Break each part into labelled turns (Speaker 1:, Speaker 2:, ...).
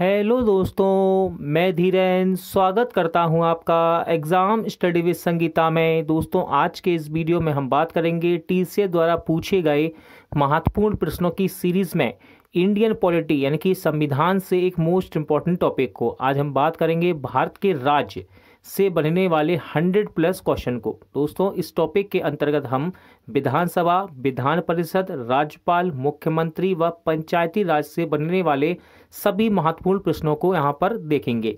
Speaker 1: hello दोस्तों मैं धीरेन स्वागत करता हूं आपका एग्ज़ाम स्टडी विद संगीता में दोस्तों आज के इस वीडियो में हम बात करेंगे टीसीए द्वारा पूछे गए महत्वपूर्ण प्रश्नों की सीरीज़ में इंडियन पॉलिटी यानी कि संविधान से एक मोस्ट इम्पॉर्टेंट टॉपिक को आज हम बात करेंगे भारत के राज्य से बनने वाले 100 प्लस क्वेश्चन को दोस्तों इस टॉपिक के अंतर्गत हम विधानसभा विधान परिषद राज्यपाल मुख्यमंत्री व पंचायती राज से बनने वाले सभी महत्वपूर्ण प्रश्नों को यहाँ पर देखेंगे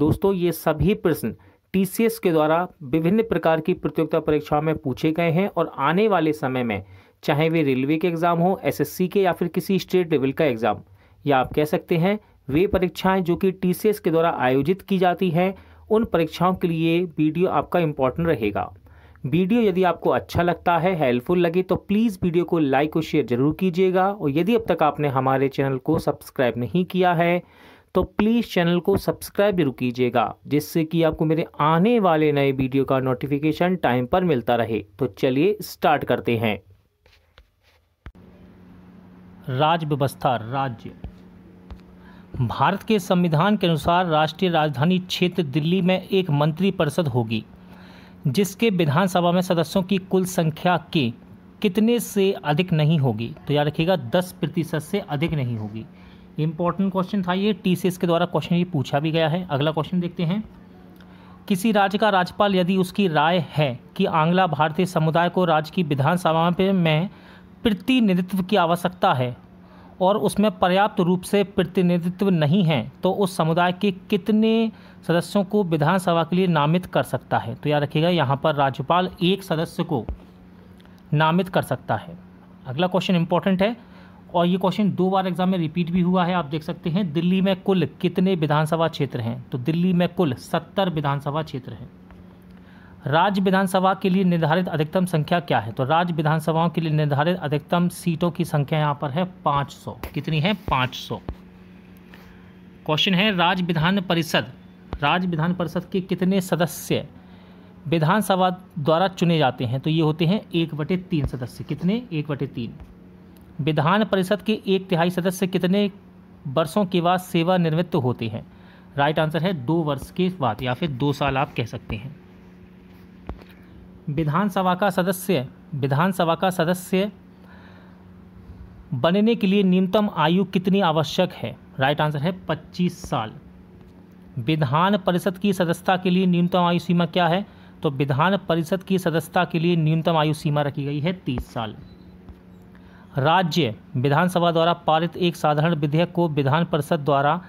Speaker 1: दोस्तों ये सभी प्रश्न टीसीएस के द्वारा विभिन्न प्रकार की प्रतियोगिता परीक्षाओं में पूछे गए हैं और आने वाले समय में चाहे वे रेलवे के एग्ज़ाम हो एसएससी के या फिर किसी स्टेट लेवल का एग्ज़ाम या आप कह सकते हैं वे परीक्षाएं जो कि टीसीएस के द्वारा आयोजित की जाती हैं उन परीक्षाओं के लिए वीडियो आपका इम्पॉर्टेंट रहेगा वीडियो यदि आपको अच्छा लगता है हेल्पफुल लगे तो प्लीज़ वीडियो को लाइक और शेयर ज़रूर कीजिएगा और यदि अब तक आपने हमारे चैनल को सब्सक्राइब नहीं किया है तो प्लीज़ चैनल को सब्सक्राइब जरूर कीजिएगा जिससे कि आपको मेरे आने वाले नए वीडियो का नोटिफिकेशन टाइम पर मिलता रहे तो चलिए स्टार्ट करते हैं राज व्यवस्था राज्य भारत के संविधान के अनुसार राष्ट्रीय राजधानी क्षेत्र दिल्ली में एक मंत्रिपरिषद होगी जिसके विधानसभा में सदस्यों की कुल संख्या के कितने से अधिक नहीं होगी तो याद रखिएगा दस प्रतिशत से अधिक नहीं होगी इंपॉर्टेंट क्वेश्चन था ये टी के द्वारा क्वेश्चन ये पूछा भी गया है अगला क्वेश्चन देखते हैं किसी राज्य का राज्यपाल यदि उसकी राय है कि आंग्ला भारतीय समुदाय को राज्य की विधानसभा में प्रतिनिधित्व की आवश्यकता है और उसमें पर्याप्त रूप से प्रतिनिधित्व नहीं है तो उस समुदाय के कितने सदस्यों को विधानसभा के लिए नामित कर सकता है तो याद रखिएगा यहाँ पर राज्यपाल एक सदस्य को नामित कर सकता है अगला क्वेश्चन इंपॉर्टेंट है और ये क्वेश्चन दो बार एग्जाम में रिपीट भी हुआ है आप देख सकते हैं दिल्ली में कुल कितने विधानसभा क्षेत्र हैं तो दिल्ली में कुल सत्तर विधानसभा क्षेत्र हैं राज्य विधानसभा के लिए निर्धारित अधिकतम संख्या क्या है तो राज्य विधानसभाओं के लिए निर्धारित अधिकतम सीटों की संख्या यहाँ पर है 500 कितनी है 500 क्वेश्चन है राज्य विधान परिषद राज्य विधान परिषद के कितने सदस्य विधानसभा द्वारा चुने जाते हैं तो ये होते हैं एक बटे तीन सदस्य कितने एक बटे तीन विधान परिषद के एक तिहाई सदस्य कितने वर्षों के बाद सेवानिवृत्त होते हैं राइट आंसर है दो वर्ष के बाद या फिर दो साल आप कह सकते हैं विधानसभा का सदस्य विधानसभा का सदस्य बनने के लिए न्यूनतम आयु कितनी आवश्यक है राइट आंसर है 25 साल विधान परिषद की सदस्यता के लिए न्यूनतम आयु सीमा क्या है तो विधान परिषद की सदस्यता के लिए न्यूनतम आयु सीमा रखी गई है 30 साल राज्य विधानसभा द्वारा पारित एक साधारण विधेयक को विधान परिषद द्वारा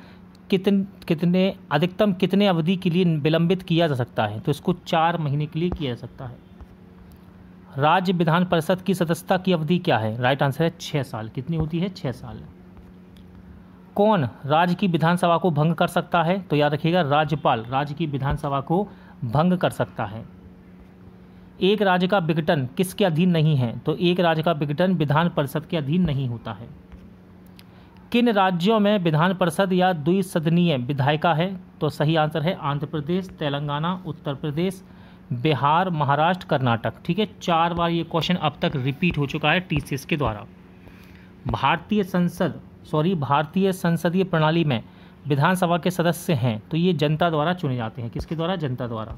Speaker 1: कितन कितने अधिकतम कितने अवधि के लिए विलंबित किया जा सकता है तो इसको चार महीने के लिए किया जा सकता है राज्य विधान परिषद की सदस्यता की अवधि क्या है राइट आंसर है छः साल कितनी होती है छः साल कौन राज्य की विधानसभा को भंग कर सकता है तो याद रखिएगा राज्यपाल राज्य की विधानसभा को भंग कर सकता है एक राज्य का विघटन किसके अधीन नहीं है तो एक राज्य का विघटन विधान परिषद के अधीन नहीं होता है किन राज्यों में विधान परिषद या द्विसदनीय विधायिका है तो सही आंसर है आंध्र प्रदेश तेलंगाना उत्तर प्रदेश बिहार महाराष्ट्र कर्नाटक ठीक है चार बार ये क्वेश्चन अब तक रिपीट हो चुका है टी के द्वारा भारतीय संसद सॉरी भारतीय संसदीय प्रणाली में विधानसभा के सदस्य हैं तो ये जनता द्वारा चुने जाते हैं किसके द्वारा जनता द्वारा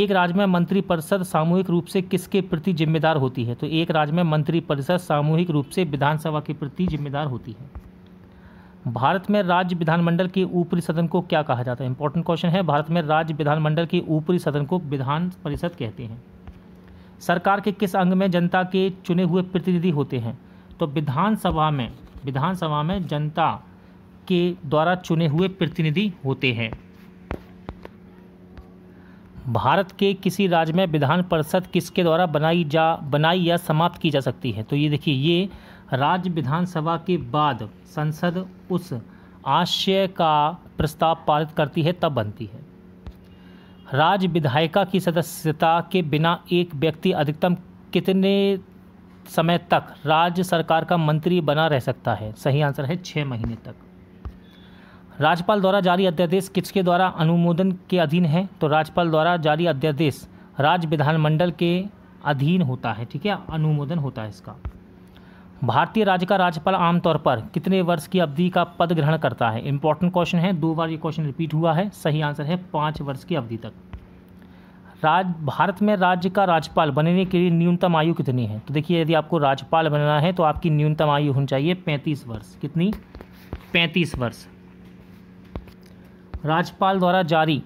Speaker 1: एक राज्य में मंत्रिपरिषद सामूहिक रूप से किसके प्रति जिम्मेदार होती है तो एक राज्य में मंत्रिपरिषद सामूहिक रूप से विधानसभा के प्रति जिम्मेदार होती है भारत में राज्य विधानमंडल के ऊपरी सदन को क्या कहा जाता है इंपॉर्टेंट क्वेश्चन है भारत में राज्य विधानमंडल के ऊपरी सदन को विधान परिषद कहते हैं सरकार के किस अंग में जनता के चुने हुए प्रतिनिधि होते हैं तो विधानसभा में विधानसभा में जनता के द्वारा चुने हुए प्रतिनिधि होते हैं भारत के किसी राज्य में विधान परिषद किसके द्वारा बनाई जा बनाई या समाप्त की जा सकती है तो ये देखिए ये राज्य विधानसभा के बाद संसद उस आशय का प्रस्ताव पारित करती है तब बनती है राज्य विधायिका की सदस्यता के बिना एक व्यक्ति अधिकतम कितने समय तक राज्य सरकार का मंत्री बना रह सकता है सही आंसर है छः महीने तक राज्यपाल द्वारा जारी अध्यादेश किसके द्वारा अनुमोदन के अधीन है तो राज्यपाल द्वारा जारी अध्यादेश राज्य विधानमंडल के अधीन होता है ठीक है अनुमोदन होता है इसका भारतीय राज्य का राज्यपाल आमतौर पर कितने वर्ष की अवधि का पद ग्रहण करता है इंपॉर्टेंट क्वेश्चन है दो बार ये क्वेश्चन रिपीट हुआ है सही आंसर है पाँच वर्ष की अवधि तक राज भारत में राज्य का राज्यपाल बनने के लिए न्यूनतम आयु कितनी है तो देखिए यदि आपको राज्यपाल बनना है तो आपकी न्यूनतम आयु होनी चाहिए पैंतीस वर्ष कितनी पैंतीस वर्ष राज्यपाल द्वारा जारी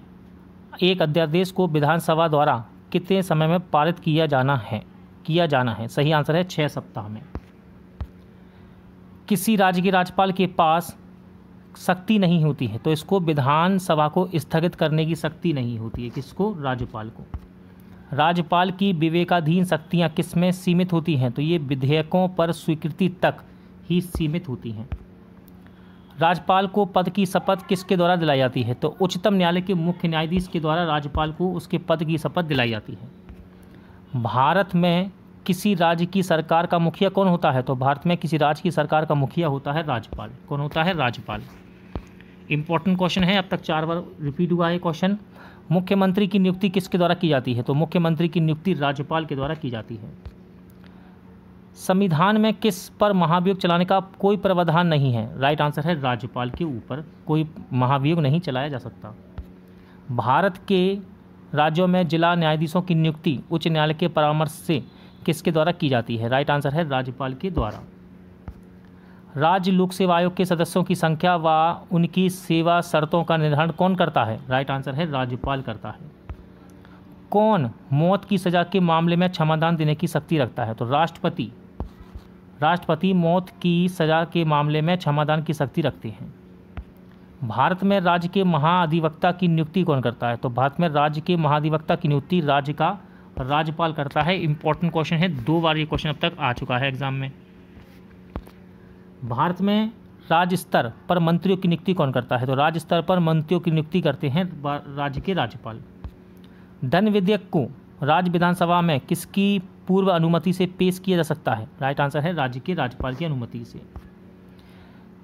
Speaker 1: एक अध्यादेश को विधानसभा द्वारा कितने समय में पारित किया जाना है किया जाना है सही आंसर है छः सप्ताह में किसी राज्य के राज्यपाल के पास शक्ति नहीं होती है तो इसको विधानसभा को स्थगित करने की शक्ति नहीं होती है किसको राज्यपाल को राज्यपाल की विवेकाधीन शक्तियाँ किस में सीमित होती हैं तो ये विधेयकों पर स्वीकृति तक ही सीमित होती हैं राज्यपाल को पद की शपथ किसके द्वारा दिलाई जाती है तो उच्चतम न्यायालय के मुख्य न्यायाधीश के द्वारा राज्यपाल को उसके पद की शपथ दिलाई जाती है भारत में किसी राज्य की सरकार का मुखिया कौन होता है तो भारत में किसी राज्य की सरकार का मुखिया होता है राज्यपाल कौन होता है राज्यपाल इंपॉर्टेंट क्वेश्चन है अब तक चार बार रिपीट हुआ है क्वेश्चन मुख्यमंत्री की नियुक्ति किसके द्वारा की जाती है तो मुख्यमंत्री की नियुक्ति राज्यपाल के द्वारा की जाती है संविधान में किस पर महाभियोग चलाने का कोई प्रावधान नहीं है राइट आंसर है राज्यपाल के ऊपर कोई महाभियोग नहीं चलाया जा सकता भारत के राज्यों में जिला न्यायाधीशों की नियुक्ति उच्च न्यायालय के परामर्श से किसके द्वारा की जाती है राइट आंसर है राज्यपाल के द्वारा राज्य लोक सेवा आयोग के सदस्यों की संख्या व उनकी सेवा शर्तों का निर्धारण कौन करता है राइट आंसर है राज्यपाल करता है कौन मौत की सजा के मामले में क्षमादान देने की शक्ति रखता है तो राष्ट्रपति राष्ट्रपति मौत की सज़ा के मामले में क्षमादान की शक्ति रखते हैं भारत में राज्य के महाअधिवक्ता की नियुक्ति कौन करता है तो भारत में राज्य के महाधिवक्ता की नियुक्ति राज्य का राज्यपाल करता है इंपॉर्टेंट क्वेश्चन है दो बार ये क्वेश्चन अब तक आ चुका है एग्जाम में भारत में राज्य स्तर पर मंत्रियों की नियुक्ति कौन करता है तो राज्य स्तर पर मंत्रियों की नियुक्ति करते हैं राज्य के राज्यपाल धन विधेयक को राज्य विधानसभा में किसकी पूर्व अनुमति से पेश किया जा सकता है राइट आंसर है राज्य के राज्यपाल की अनुमति से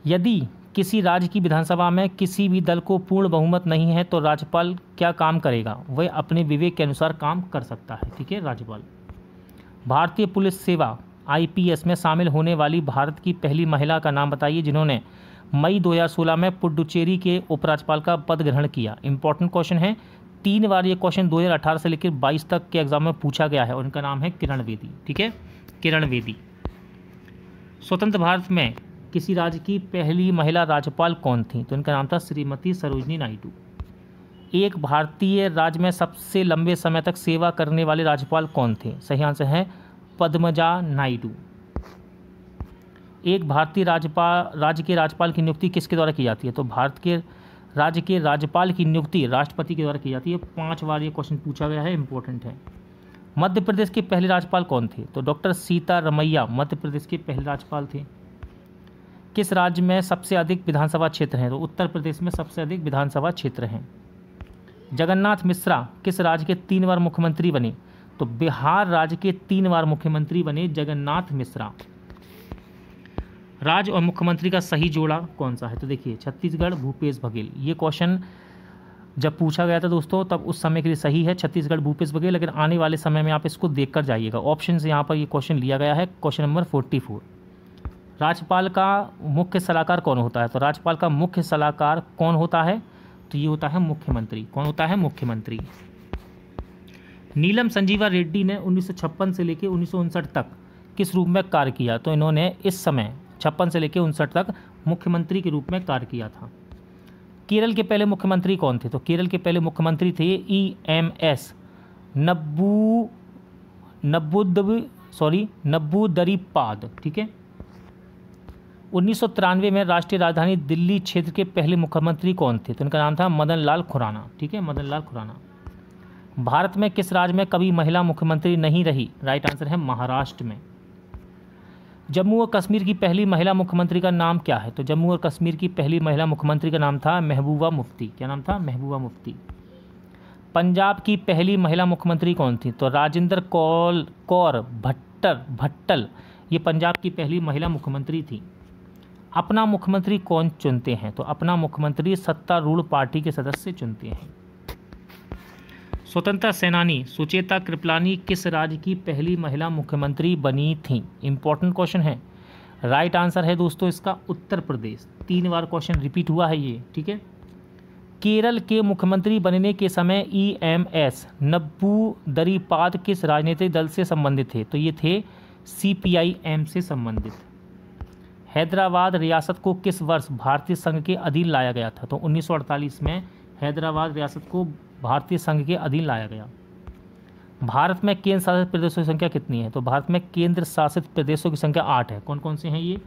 Speaker 1: यदि किसी राज्य की विधानसभा में किसी भी दल को पूर्ण बहुमत नहीं है तो राज्यपाल क्या काम करेगा वह अपने विवेक के अनुसार काम कर सकता है ठीक है राज्यपाल भारतीय पुलिस सेवा आईपीएस में शामिल होने वाली भारत की पहली महिला का नाम बताइए जिन्होंने मई 2016 में पुडुचेरी के उपराज्यपाल का पद ग्रहण किया इंपॉर्टेंट क्वेश्चन है तीन बार ये क्वेश्चन 2018 से लेकर 22 तक के एग्जाम में पूछा गया है उनका नाम है किरण वेदी ठीक है किरण वेदी स्वतंत्र भारत में किसी राज्य की पहली महिला राज्यपाल कौन थी तो इनका नाम था श्रीमती सरोजनी नायडू एक भारतीय राज्य में सबसे लंबे समय तक सेवा करने वाले राज्यपाल कौन थे सही आंसर है पद्मजा नायडू एक भारतीय राज्यपाल राज्य के राज्यपाल की नियुक्ति किसके द्वारा की जाती है तो भारत के राज्य के राज्यपाल की नियुक्ति राष्ट्रपति के द्वारा की जाती है पांच बार ये क्वेश्चन पूछा गया है इंपॉर्टेंट है मध्य प्रदेश के पहले राज्यपाल कौन थे तो डॉक्टर सीता रमैया मध्य प्रदेश के पहले राज्यपाल थे किस राज्य में सबसे अधिक विधानसभा क्षेत्र हैं तो उत्तर प्रदेश में सबसे अधिक विधानसभा क्षेत्र हैं जगन्नाथ मिश्रा किस राज्य के तीन बार मुख्यमंत्री बने तो बिहार राज्य के तीन बार मुख्यमंत्री बने जगन्नाथ मिश्रा राज्य और मुख्यमंत्री का सही जोड़ा कौन सा है तो देखिए छत्तीसगढ़ भूपेश बघेल ये क्वेश्चन जब पूछा गया था दोस्तों तब उस समय के लिए सही है छत्तीसगढ़ भूपेश बघेल लेकिन आने वाले समय में आप इसको देख कर जाइएगा ऑप्शन से यहाँ पर ये क्वेश्चन लिया गया है क्वेश्चन नंबर फोर्टी फोर राज्यपाल का मुख्य सलाहकार कौन होता है तो राज्यपाल का मुख्य सलाहकार कौन होता है तो ये होता है मुख्यमंत्री कौन होता है मुख्यमंत्री नीलम संजीवा रेड्डी ने उन्नीस से लेकर उन्नीस तक किस रूप में कार्य किया तो इन्होंने इस समय छप्पन से लेकर उनसठ तक मुख्यमंत्री के रूप में कार्य किया था केरल के पहले मुख्यमंत्री कौन थे तो केरल के पहले मुख्यमंत्री थे ई एम एस नब्बू नब्बुदब सॉरी नब्बूदरीपाद ठीक है उन्नीस में राष्ट्रीय राजधानी दिल्ली क्षेत्र के पहले मुख्यमंत्री कौन थे तो इनका नाम था मदन लाल खुराना ठीक है मदन लाल खुराना भारत में किस राज्य में कभी महिला मुख्यमंत्री नहीं रही राइट आंसर है महाराष्ट्र में जम्मू और कश्मीर की पहली महिला मुख्यमंत्री का नाम क्या है तो जम्मू और कश्मीर की पहली महिला मुख्यमंत्री का नाम था महबूबा मुफ्ती क्या नाम था महबूबा मुफ्ती पंजाब की पहली महिला मुख्यमंत्री कौन थी तो राजेंद्र कौल कौर भट्टर भट्टल ये पंजाब की पहली महिला मुख्यमंत्री थी अपना मुख्यमंत्री कौन चुनते हैं तो अपना मुख्यमंत्री सत्तारूढ़ पार्टी के सदस्य चुनते हैं स्वतंत्रता सेनानी सुचेता कृपलानी किस राज्य की पहली महिला मुख्यमंत्री बनी थी इंपॉर्टेंट क्वेश्चन है राइट आंसर है दोस्तों इसका उत्तर प्रदेश तीन बार क्वेश्चन रिपीट हुआ है ये ठीक है केरल के मुख्यमंत्री बनने के समय E M S Namboodiripad किस राजनीतिक दल से संबंधित थे तो ये थे सी पी आई एम से संबंधित हैदराबाद रियासत को किस वर्ष भारतीय संघ के अधीन लाया गया था तो 1948 में हैदराबाद रियासत को भारतीय संघ के अधीन लाया गया भारत में केंद्र शासित प्रदेशों की संख्या कितनी है तो भारत में केंद्र शासित प्रदेशों की संख्या आठ है कौन कौन से हैं ये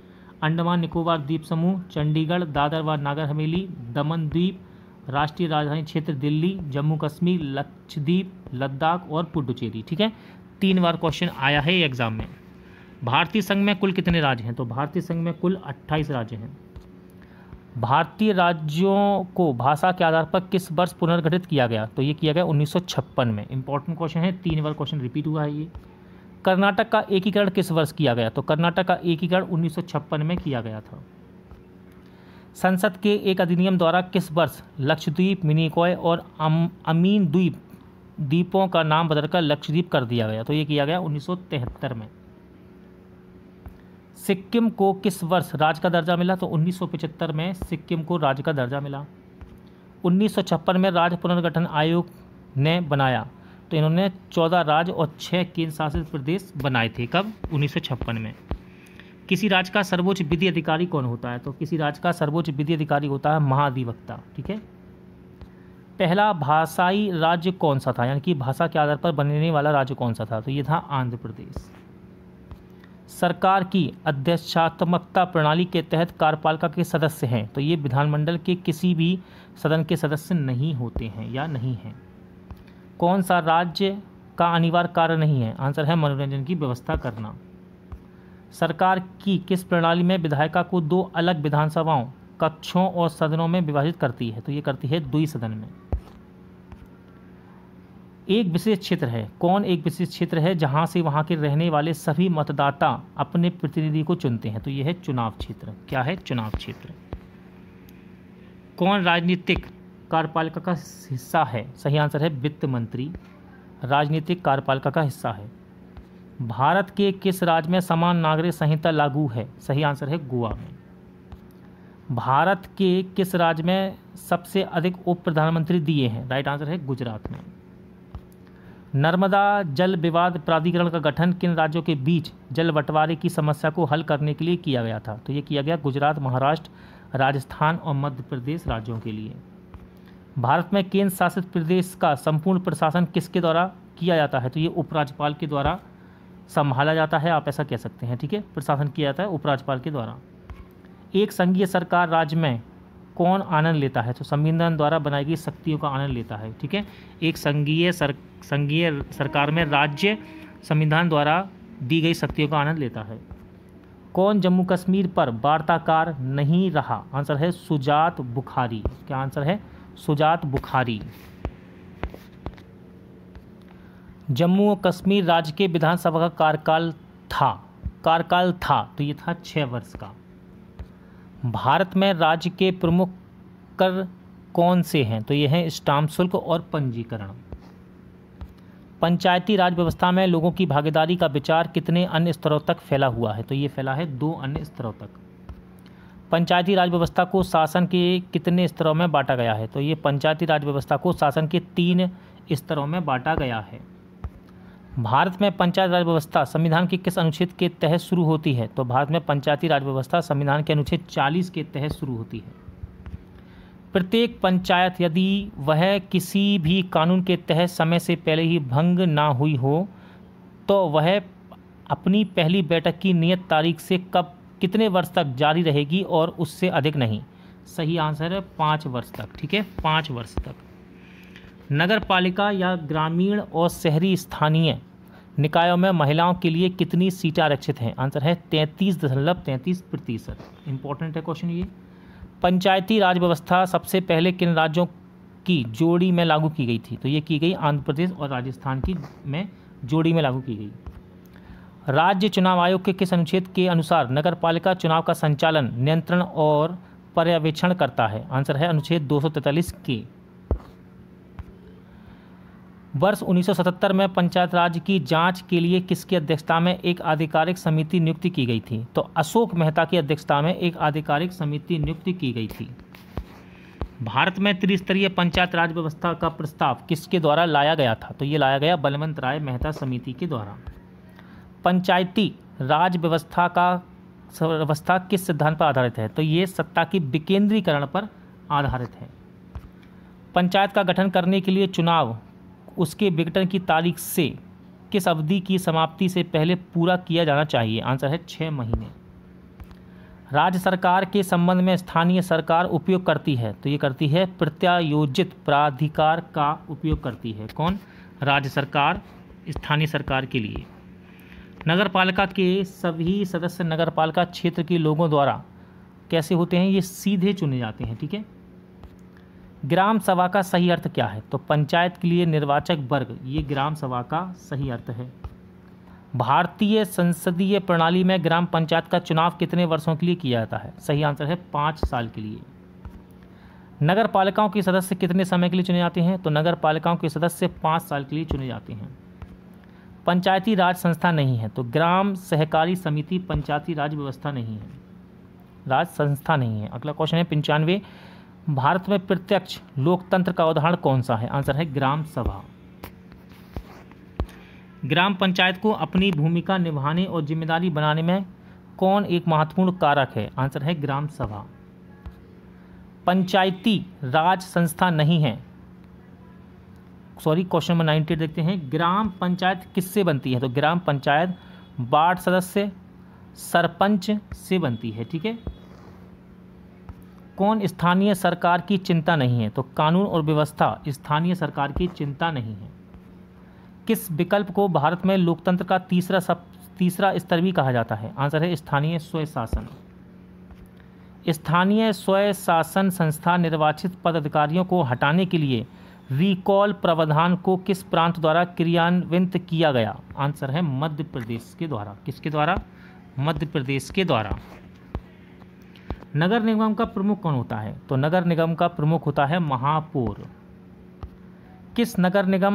Speaker 1: अंडमान निकोबार द्वीप समूह चंडीगढ़ दादर व नागर हवेली दमन द्वीप राष्ट्रीय राजधानी क्षेत्र दिल्ली जम्मू कश्मीर लक्षद्वीप लद्दाख और पुडुचेरी ठीक है तीन बार क्वेश्चन आया है एग्जाम में भारतीय संघ में कुल कितने राज्य हैं तो भारतीय संघ में कुल अट्ठाईस राज्य हैं भारतीय राज्यों को भाषा के आधार पर किस वर्ष पुनर्गठित किया गया तो ये किया गया 1956 में इंपॉर्टेंट क्वेश्चन है तीन बार क्वेश्चन रिपीट हुआ है ये कर्नाटक का एकीकरण किस वर्ष किया गया तो कर्नाटक का एकीकरण 1956 में किया गया था संसद के एक अधिनियम द्वारा किस वर्ष लक्षद्वीप मिनीकॉय और अम, अमीन द्वीप द्वीपों का नाम बदलकर लक्षद्वीप कर दिया गया तो ये किया गया उन्नीस में सिक्किम को किस वर्ष राज्य का दर्जा मिला तो 1975 में सिक्किम को राज्य का दर्जा मिला 1956 में राज्य पुनर्गठन आयोग ने बनाया तो इन्होंने 14 राज्य और 6 केंद्र शासित प्रदेश बनाए थे कब उन्नीस में किसी राज्य का सर्वोच्च विधि अधिकारी कौन होता है तो किसी राज्य का सर्वोच्च विधि अधिकारी होता है महाधिवक्ता ठीक है पहला भाषाई राज्य कौन सा था यानी कि भाषा के आधार पर बनने वाला राज्य कौन सा था तो ये था आंध्र प्रदेश सरकार की अध्यक्षात्मकता प्रणाली के तहत कार्यपालिका के सदस्य हैं तो ये विधानमंडल के किसी भी सदन के सदस्य नहीं होते हैं या नहीं हैं कौन सा राज्य का अनिवार्य कार्य नहीं है आंसर है मनोरंजन की व्यवस्था करना सरकार की किस प्रणाली में विधायिका को दो अलग विधानसभाओं कक्षों और सदनों में विभाजित करती है तो ये करती है दुई सदन में एक विशेष क्षेत्र है कौन एक विशेष क्षेत्र है जहाँ से वहाँ के रहने वाले सभी मतदाता अपने प्रतिनिधि को चुनते हैं तो यह है चुनाव क्षेत्र क्या है चुनाव क्षेत्र कौन राजनीतिक कार्यपालिका का हिस्सा है सही आंसर है वित्त मंत्री राजनीतिक कार्यपालिका का हिस्सा है भारत के किस राज्य में समान नागरिक संहिता लागू है सही आंसर है गोवा में भारत के किस राज्य में सबसे अधिक उप प्रधानमंत्री दिए हैं राइट आंसर है गुजरात में नर्मदा जल विवाद प्राधिकरण का गठन किन राज्यों के बीच जल बंटवारे की समस्या को हल करने के लिए किया गया था तो ये किया गया गुजरात महाराष्ट्र राजस्थान और मध्य प्रदेश राज्यों के लिए भारत में केंद्र शासित प्रदेश का संपूर्ण प्रशासन किसके द्वारा किया जाता है तो ये उपराज्यपाल के द्वारा संभाला जाता है आप ऐसा कह सकते हैं ठीक है प्रशासन किया जाता है उपराज्यपाल के द्वारा एक संघीय सरकार राज्य में कौन आनंद लेता है तो संविधान द्वारा बनाई गई शक्तियों का आनंद लेता है ठीक है एक संघीय सर संघीय सरकार में राज्य संविधान द्वारा दी गई शक्तियों का आनंद लेता है कौन जम्मू कश्मीर पर वार्ताकार नहीं रहा आंसर है सुजात बुखारी क्या आंसर है सुजात बुखारी जम्मू और कश्मीर राज्य के विधानसभा का कार्यकाल था कार्यकाल था तो ये था छः वर्ष का भारत में राज्य के प्रमुख कर कौन से हैं तो ये हैं स्टाम्प शुल्क और पंजीकरण पंचायती राज व्यवस्था में लोगों की भागीदारी का विचार कितने अन्य स्तरों तक फैला हुआ है तो ये फैला है दो अन्य स्तरों तक पंचायती राज व्यवस्था को शासन के कितने स्तरों में बांटा गया है तो ये पंचायती राज व्यवस्था को शासन के तीन स्तरों में बांटा गया है भारत में पंचायत राज व्यवस्था संविधान के किस अनुच्छेद के तहत शुरू होती है तो भारत में पंचायती राज व्यवस्था संविधान के अनुच्छेद 40 के तहत शुरू होती है प्रत्येक पंचायत यदि वह किसी भी कानून के तहत समय से पहले ही भंग ना हुई हो तो वह अपनी पहली बैठक की नियत तारीख से कब कितने वर्ष तक जारी रहेगी और उससे अधिक नहीं सही आंसर है पाँच वर्ष तक ठीक है पाँच वर्ष तक नगर पालिका या ग्रामीण और शहरी स्थानीय निकायों में महिलाओं के लिए कितनी सीटें आरक्षित हैं आंसर है तैंतीस दशमलव तैंतीस प्रतिशत इंपॉर्टेंट है क्वेश्चन ये पंचायती राज व्यवस्था सबसे पहले किन राज्यों की जोड़ी में लागू की गई थी तो ये की गई आंध्र प्रदेश और राजस्थान की में जोड़ी में लागू की गई राज्य चुनाव आयोग के किस अनुच्छेद के अनुसार नगर पालिका चुनाव का संचालन नियंत्रण और पर्यवेक्षण करता है आंसर है अनुच्छेद दो के वर्ष 1977 में पंचायत राज की जांच के लिए किसकी अध्यक्षता में एक आधिकारिक समिति नियुक्ति की गई थी तो अशोक मेहता की अध्यक्षता में एक आधिकारिक समिति नियुक्ति की गई थी भारत में त्रिस्तरीय पंचायत राज व्यवस्था का प्रस्ताव किसके द्वारा लाया गया था तो ये लाया गया बलवंत राय मेहता समिति के द्वारा पंचायती राज व्यवस्था का व्यवस्था किस सिद्धांत पर आधारित है तो ये सत्ता की विकेंद्रीकरण पर आधारित है पंचायत का गठन करने के लिए चुनाव उसके विघटन की तारीख से किस अवधि की समाप्ति से पहले पूरा किया जाना चाहिए आंसर है छः महीने राज्य सरकार के संबंध में स्थानीय सरकार उपयोग करती है तो ये करती है प्रत्यायोजित प्राधिकार का उपयोग करती है कौन राज्य सरकार स्थानीय सरकार के लिए नगरपालिका के सभी सदस्य नगर पालिका क्षेत्र के लोगों द्वारा कैसे होते हैं ये सीधे चुने जाते हैं ठीक है ग्राम सभा का सही अर्थ क्या है तो पंचायत के लिए निर्वाचक वर्ग ये ग्राम सभा का सही अर्थ है भारतीय संसदीय प्रणाली में ग्राम पंचायत का चुनाव कितने वर्षों के लिए किया जाता है सही आंसर है पाँच साल के लिए नगर पालिकाओं के सदस्य कितने समय के लिए चुने जाते हैं तो नगर पालिकाओं के सदस्य पाँच साल के लिए चुने जाते हैं पंचायती राज संस्था नहीं है तो ग्राम सहकारी समिति पंचायती राज व्यवस्था नहीं है राज संस्था नहीं है अगला क्वेश्चन है पंचानवे भारत में प्रत्यक्ष लोकतंत्र का उदाहरण कौन सा है आंसर है ग्राम सभा ग्राम पंचायत को अपनी भूमिका निभाने और जिम्मेदारी बनाने में कौन एक महत्वपूर्ण कारक है आंसर है ग्राम सभा पंचायती राज संस्था नहीं है सॉरी क्वेश्चन नंबर नाइनटी देखते हैं ग्राम पंचायत किससे बनती है तो ग्राम पंचायत वार्ड सदस्य सरपंच से बनती है ठीक है कौन स्थानीय सरकार की चिंता नहीं है तो कानून और व्यवस्था स्थानीय सरकार की चिंता नहीं है किस विकल्प को भारत में लोकतंत्र का तीसरा सब तीसरा स्तर भी कहा जाता है आंसर है स्थानीय स्वयं शासन स्थानीय स्वयं शासन संस्था निर्वाचित पदाधिकारियों को हटाने के लिए रिकॉल प्रावधान को किस प्रांत द्वारा क्रियान्वित किया गया आंसर है मध्य प्रदेश के द्वारा किसके द्वारा मध्य प्रदेश के द्वारा नगर निगम का प्रमुख कौन होता है तो नगर निगम का प्रमुख होता है महापौर किस नगर निगम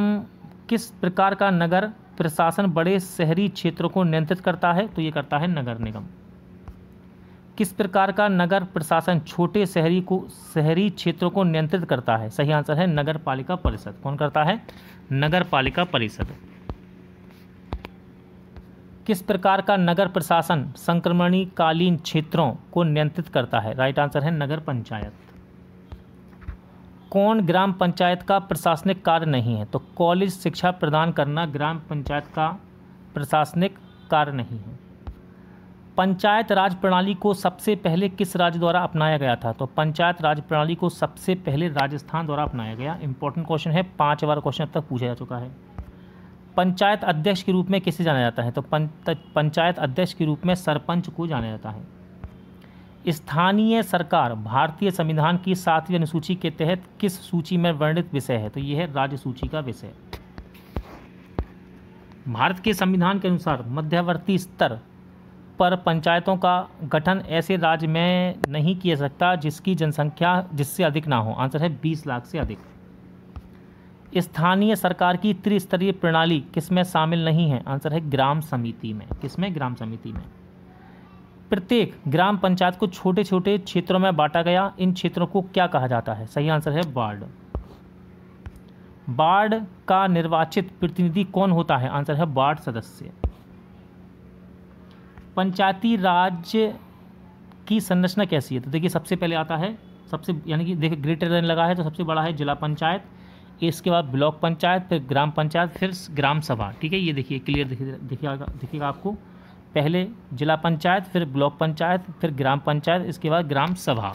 Speaker 1: किस प्रकार का नगर प्रशासन बड़े शहरी क्षेत्रों को नियंत्रित करता है तो ये करता है नगर निगम किस प्रकार का नगर प्रशासन छोटे शहरी को शहरी क्षेत्रों को नियंत्रित करता है सही आंसर है नगर पालिका परिषद कौन करता है नगर पालिका परिषद किस प्रकार का नगर प्रशासन संक्रमणीकालीन क्षेत्रों को नियंत्रित करता है राइट आंसर है नगर पंचायत कौन ग्राम पंचायत का प्रशासनिक कार्य नहीं है तो कॉलेज शिक्षा प्रदान करना ग्राम पंचायत का प्रशासनिक कार्य नहीं है पंचायत राज प्रणाली को सबसे पहले किस राज्य द्वारा अपनाया गया था तो पंचायत राज प्रणाली को सबसे पहले राजस्थान द्वारा अपनाया गया इंपॉर्टेंट क्वेश्चन है पांच बार क्वेश्चन अब तक पूछा जा चुका है पंचायत अध्यक्ष के रूप में किसे जाना जाता है तो पंचायत अध्यक्ष के रूप में सरपंच को जाना जाता है स्थानीय सरकार भारतीय संविधान की सातवीं अनुसूची के तहत किस सूची में वर्णित विषय है तो यह है राज्य सूची का विषय भारत के संविधान के अनुसार मध्यवर्ती स्तर पर पंचायतों का गठन ऐसे राज्य में नहीं किया सकता जिसकी जनसंख्या जिससे अधिक ना हो आंसर है बीस लाख से अधिक स्थानीय सरकार की त्रिस्तरीय प्रणाली किसमें शामिल नहीं है आंसर है ग्राम समिति में किसमें ग्राम समिति में प्रत्येक ग्राम पंचायत को छोटे छोटे क्षेत्रों में बांटा गया इन क्षेत्रों को क्या कहा जाता है सही आंसर है वार्ड वार्ड का निर्वाचित प्रतिनिधि कौन होता है आंसर है वार्ड सदस्य पंचायती राज की संरचना कैसी है तो देखिए सबसे पहले आता है सबसे यानी कि देखिए ग्रेटर देन लगा है तो सबसे बड़ा है जिला पंचायत इसके बाद ब्लॉक पंचायत फिर ग्राम पंचायत फिर ग्राम सभा ठीक है ये देखिए क्लियर दिखेगा दिखेगा आपको पहले जिला पंचायत फिर ब्लॉक पंचायत फिर ग्राम पंचायत इसके बाद ग्राम सभा